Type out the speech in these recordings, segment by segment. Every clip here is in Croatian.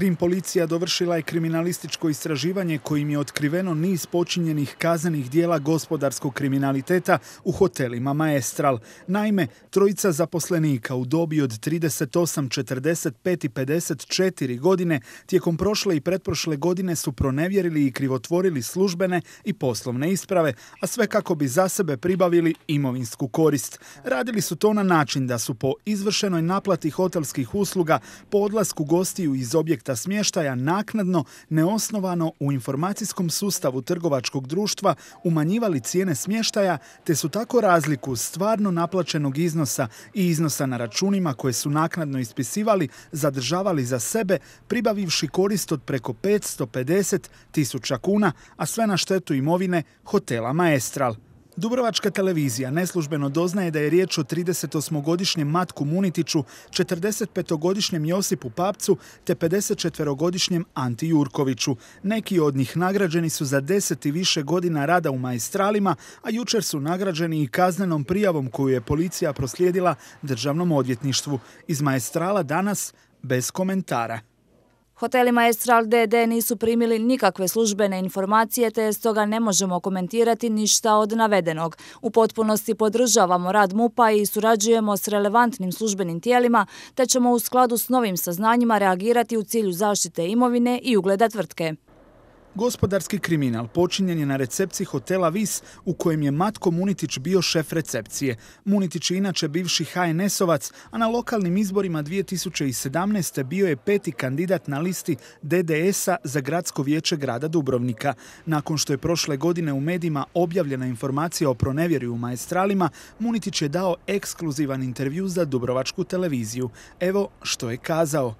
Krim policija dovršila je kriminalističko istraživanje kojim je otkriveno niz počinjenih kaznenih dijela gospodarskog kriminaliteta u hotelima Maestral. Naime, trojica zaposlenika u dobi od 38, 45 i 54 godine tijekom prošle i pretprošle godine su pronevjerili i krivotvorili službene i poslovne isprave, a sve kako bi za sebe pribavili imovinsku korist. Radili su to na način da su po izvršenoj naplati hotelskih usluga po odlasku gostiju iz objekta smještaja naknadno neosnovano u informacijskom sustavu trgovačkog društva umanjivali cijene smještaja te su tako razliku stvarno naplaćenog iznosa i iznosa na računima koje su naknadno ispisivali zadržavali za sebe pribavivši korist od preko 550 tisuća kuna, a sve na štetu imovine hotela Maestral. Dubrovačka televizija neslužbeno doznaje da je riječ o 38-godišnjem Matku Munitiću, 45-godišnjem Josipu Papcu te 54-godišnjem Anti Jurkoviću. Neki od njih nagrađeni su za 10 i više godina rada u majstralima, a jučer su nagrađeni i kaznenom prijavom koju je policija proslijedila državnom odvjetništvu. Iz majstrala danas bez komentara. Hoteli Maestral DD nisu primili nikakve službene informacije, te stoga ne možemo komentirati ništa od navedenog. U potpunosti podržavamo rad MUPA i surađujemo s relevantnim službenim tijelima, te ćemo u skladu s novim saznanjima reagirati u cilju zaštite imovine i ugleda tvrtke. Gospodarski kriminal počinjen je na recepciji hotela Vis u kojem je Matko Munitić bio šef recepcije. Munitić je inače bivši HNS-ovac, a na lokalnim izborima 2017. bio je peti kandidat na listi DDS-a za gradsko vijeće grada Dubrovnika. Nakon što je prošle godine u medijima objavljena informacija o pronevjeri u maestralima, Munitić je dao ekskluzivan intervju za Dubrovačku televiziju. Evo što je kazao.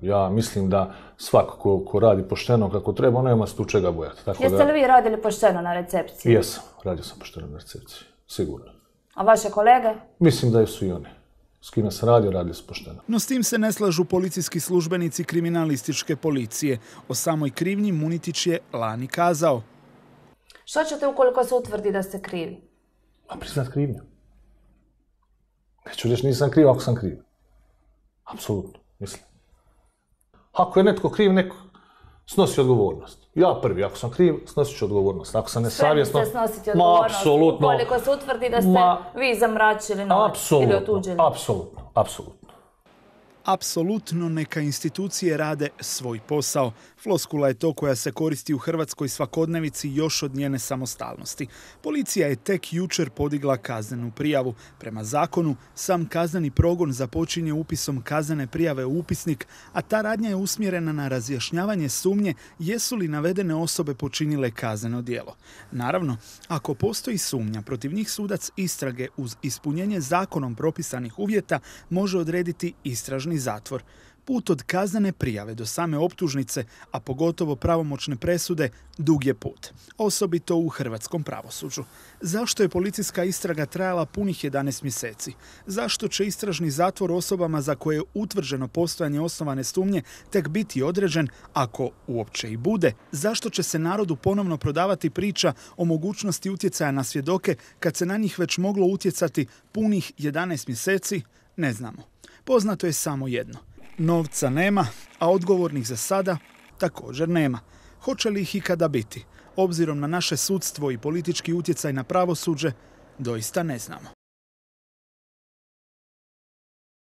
Ja mislim da svako ko, radi pošteno kako treba, nema ono se tu čega bojati. Jeste li vi radili pošteno na recepciji? Jesam, radio sam pošteno na recepciji, sigurno. A vaše kolege? Mislim da su i oni. S kime se radio, radi se pošteno. No s tim se ne slažu policijski službenici kriminalističke policije. O samoj krivnji Munitić je lani kazao. Što ćete ukoliko se utvrdi da ste krivi? A priznat krivnju. Neću reći nisam kriv ako sam kriv. Apsolutno, mislim. Ako je netko kriv, neko snosi odgovornost. Ja prvi, ako sam kriv, snosit ću odgovornost. Ako sam nesavjesno... Sve snositi odgovornost, ma, apsolutno, koliko se utvrdi da ste vi zamračili novac ili otuđili. Apsolutno, apsolutno apsolutno neka institucije rade svoj posao. Floskula je to koja se koristi u Hrvatskoj svakodnevici još od njene samostalnosti. Policija je tek jučer podigla kaznenu prijavu. Prema zakonu, sam kazneni progon započinje upisom kaznene prijave u upisnik, a ta radnja je usmjerena na razjašnjavanje sumnje jesu li navedene osobe počinile kazneno djelo. Naravno, ako postoji sumnja, protiv njih sudac istrage uz ispunjenje zakonom propisanih uvjeta može odrediti istražni zatvor. Put od kaznene prijave do same optužnice, a pogotovo pravomoćne presude, dug je put. Osobito u hrvatskom pravosuđu. Zašto je policijska istraga trajala punih 11 mjeseci? Zašto će istražni zatvor osobama za koje je utvrđeno postojanje osnovane stumnje tek biti određen, ako uopće i bude? Zašto će se narodu ponovno prodavati priča o mogućnosti utjecaja na svjedoke kad se na njih već moglo utjecati punih 11 mjeseci? Ne znamo. Poznato je samo jedno. Novca nema, a odgovornih za sada također nema. Hoće li ih ikada biti? Obzirom na naše sudstvo i politički utjecaj na pravosuđe, doista ne znamo.